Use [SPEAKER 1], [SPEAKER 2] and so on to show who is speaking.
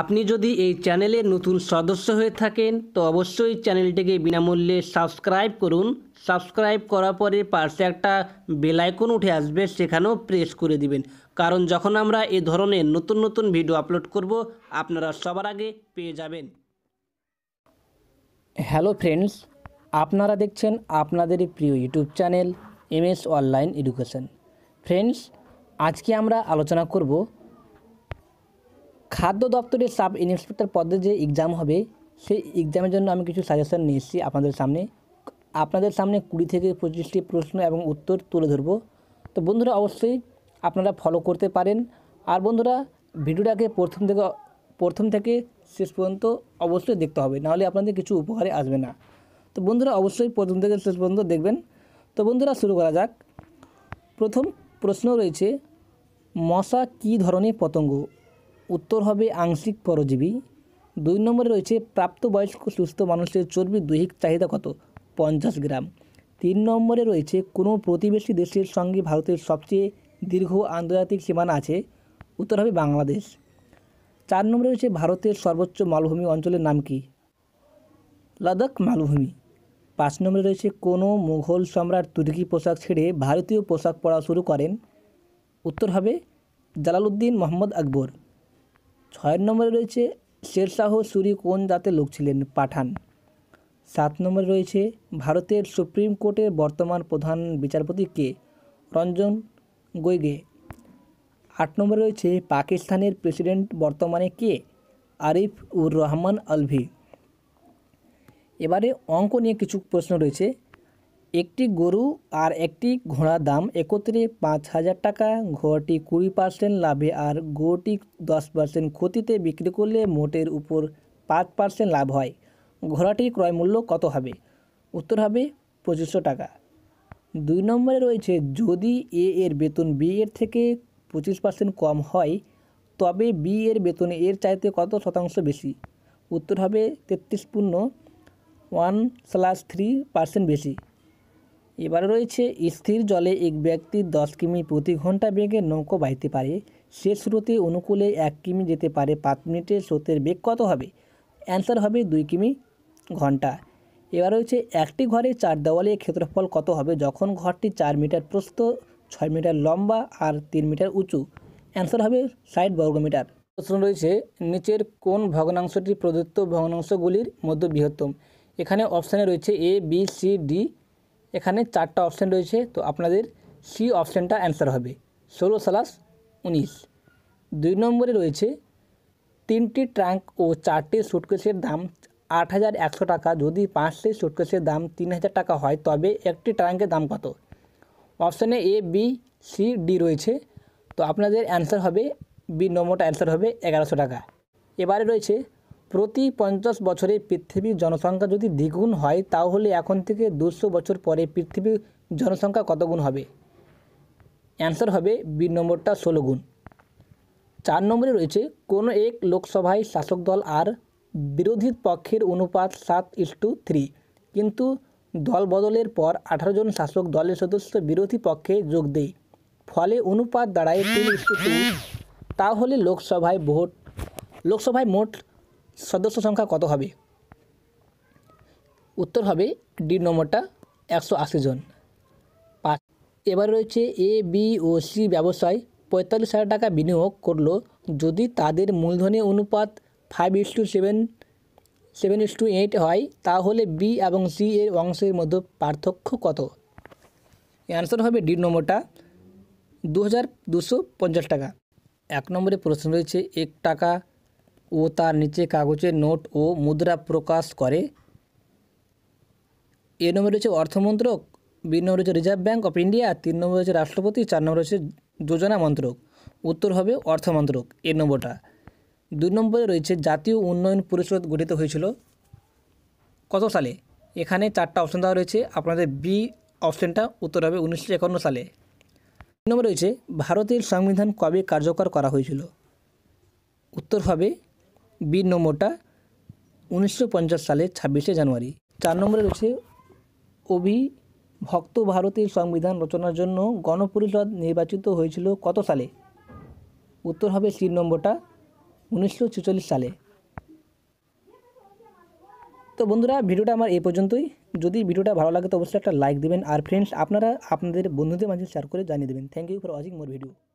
[SPEAKER 1] আপনি যদি এই চ্যানেলের নতুন সদস্য হয়ে থাকেন তো অবশ্যই চ্যানেলটিকে বিনামূল্যে সাবস্ক্রাইব করুন সাবস্ক্রাইব করার পরে পাশে একটা বেলাইকন উঠে আসবে সেখানেও প্রেস করে দিবেন কারণ যখন আমরা এ ধরনের নতুন নতুন ভিডিও আপলোড করব আপনারা সবার আগে পেয়ে যাবেন হ্যালো ফ্রেন্ডস আপনারা দেখছেন আপনাদেরই প্রিয় YouTube channel MS online education friends আজকে আমরা আলোচনা করব খাদ্য দপ্তরের সাব ইন্সপেক্টর পদে যে এক্সাম হবে সেই এক্সামের জন্য আমি কিছু সাজেশন নিয়ে এসেছি আপনাদের সামনে আপনাদের সামনে কুড়ি থেকে পঁচিশটি প্রশ্ন এবং উত্তর তুলে ধরব তো বন্ধুরা অবশ্যই আপনারা ফলো করতে পারেন আর বন্ধুরা ভিডিওটাকে প্রথম থেকে প্রথম থেকে শেষ পর্যন্ত অবশ্যই দেখতে হবে নাহলে আপনাদের কিছু উপকারে আসবে না তো বন্ধুরা অবশ্যই প্রথম থেকে শেষ পর্যন্ত দেখবেন তো বন্ধুরা শুরু করা যাক প্রথম প্রশ্ন রয়েছে মশা কী ধরনের পতঙ্গ উত্তর হবে আংশিক পরজীবী দুই নম্বরে রয়েছে প্রাপ্তবয়স্ক সুস্থ মানুষের চর্বির দৈহিক চাহিদা কত পঞ্চাশ গ্রাম তিন নম্বরে রয়েছে কোনো প্রতিবেশী দেশের সঙ্গে ভারতের সবচেয়ে দীর্ঘ আন্তর্জাতিক সীমানা আছে উত্তর হবে বাংলাদেশ চার নম্বরে রয়েছে ভারতের সর্বোচ্চ মালভূমি অঞ্চলের নাম কি লাদাখ মালভূমি পাঁচ নম্বরে রয়েছে কোনো মুঘল সম্রাট তুর্কি পোশাক ছেড়ে ভারতীয় পোশাক পরা শুরু করেন উত্তর হবে জালালউদ্দিন মোহাম্মদ আকবর ছয় নম্বরে রয়েছে শেরশাহ সুরি কোন জাতের লোক ছিলেন পাঠান সাত নম্বরে রয়েছে ভারতের সুপ্রিম কোর্টের বর্তমান প্রধান বিচারপতি কে রঞ্জন গৈগে আট নম্বরে রয়েছে পাকিস্তানের প্রেসিডেন্ট বর্তমানে কে আরিফ উর রহমান আলভি এবারে অঙ্ক নিয়ে কিছু প্রশ্ন রয়েছে একটি গরু আর একটি ঘোড়ার দাম একত্রে পাঁচ হাজার টাকা ঘোড়াটি কুড়ি পার্সেন্ট লাভে আর গরুটি দশ পার্সেন্ট ক্ষতিতে বিক্রি করলে মোটের উপর পাঁচ পার্সেন্ট লাভ হয় ঘোড়াটির ক্রয় মূল্য কত হবে উত্তর হবে পঁচিশশো টাকা দুই নম্বরে রয়েছে যদি এ এর বেতন বি এর থেকে পঁচিশ পার্সেন্ট কম হয় তবে বি এর বেতন এর চাইতে কত শতাংশ বেশি উত্তর হবে তেত্রিশ পূর্ণ ওয়ান স্লাস থ্রি পার্সেন্ট বেশি এবার রয়েছে স্থির জলে এক ব্যক্তি দশ কিমি প্রতি ঘন্টা বেগে নৌকো বাইতে পারে সে স্রোতে অনুকূলে এক কিমি যেতে পারে পাঁচ মিনিটে স্রোতের বেগ কত হবে অ্যান্সার হবে দুই কিমি ঘন্টা এবার রয়েছে একটি ঘরে চার দেওয়ালে ক্ষেত্রফল কত হবে যখন ঘরটি চার মিটার প্রস্থ ছয় মিটার লম্বা আর তিন মিটার উঁচু অ্যান্সার হবে ষাট বর্গমিটার প্রশ্ন রয়েছে নিচের কোন ভগ্নাংশটি প্রদত্ত ভগ্নাংশগুলির মধ্যে বৃহত্তম এখানে অপশানে রয়েছে এ বি সি ডি এখানে চারটা অপশান রয়েছে তো আপনাদের সি অপশানটা অ্যান্সার হবে ষোলো সালাস উনিশ দুই নম্বরে রয়েছে তিনটি ট্রাঙ্ক ও চারটি সুটকেসের দাম আট হাজার একশো টাকা যদি পাঁচটি সুটকেসের দাম তিন হাজার টাকা হয় তবে একটি ট্রাঙ্কের দাম কত অপশানে এ বি সি ডি রয়েছে তো আপনাদের অ্যান্সার হবে বি নম্বরটা অ্যান্সার হবে এগারোশো টাকা এবারে রয়েছে প্রতি পঞ্চাশ বছরে পৃথিবীর জনসংখ্যা যদি দ্বিগুণ হয় তাহলে এখন থেকে দুশো বছর পরে পৃথিবীর জনসংখ্যা কত গুণ হবে অ্যান্সার হবে বি নম্বরটা ষোলো গুণ চার নম্বরে রয়েছে কোন এক লোকসভায় শাসক দল আর বিরোধী পক্ষের অনুপাত সাত ইস্টু থ্রি কিন্তু দল বদলের পর আঠারো জন শাসক দলের সদস্য বিরোধী পক্ষে যোগ দেয় ফলে অনুপাত দাঁড়ায় তিন ইস্টু তাহলে লোকসভায় ভোট লোকসভায় মোট সদস্য সংখ্যা কত হবে উত্তর হবে ডি নম্বরটা একশো আশি জন পাঁচ এবার রয়েছে এ বি ও সি ব্যবসায় পঁয়তাল্লিশ হাজার টাকা বিনিয়োগ করলো যদি তাদের মূলধনের অনুপাত five is to seven seven is to eight হয় তাহলে বি এবং সি এর অংশের মধ্যে পার্থক্য কত অ্যান্সার হবে ডি নম্বরটা দু হাজার দুশো পঞ্চাশ টাকা এক নম্বরে প্রশ্ন রয়েছে এক টাকা ও তার নিচে কাগজে নোট ও মুদ্রা প্রকাশ করে এ নম্বর রয়েছে অর্থমন্ত্রক বি নম্বর রয়েছে রিজার্ভ ব্যাঙ্ক অফ ইন্ডিয়া তিন নম্বর রয়েছে রাষ্ট্রপতি চার নম্বর রয়েছে যোজনা মন্ত্রক উত্তর হবে অর্থমন্ত্রক এ নম্বরটা দুই নম্বরে রয়েছে জাতীয় উন্নয়ন পরিষদ গঠিত হয়েছিল কত সালে এখানে চারটা অপশন দেওয়া রয়েছে আপনাদের বি অপশনটা উত্তর হবে উনিশশো একান্ন সালে তিন নম্বরে রয়েছে ভারতের সংবিধান কবে কার্যকর করা হয়েছিল উত্তর হবে বি নম্বরটা উনিশশো সালে ছাব্বিশে জানুয়ারি চার নম্বরে রয়েছে ভক্ত ভারতীর সংবিধান রচনার জন্য গণপরিষদ নির্বাচিত হয়েছিল কত সালে উত্তর হবে সি নম্বরটা উনিশশো সালে তো বন্ধুরা ভিডিওটা আমার এ পর্যন্তই যদি ভিডিওটা ভালো লাগে তো অবশ্যই একটা লাইক দেবেন আর ফ্রেন্ডস আপনারা আপনাদের বন্ধুদের মাঝে শেয়ার করে জানিয়ে দেবেন thank you for watching more video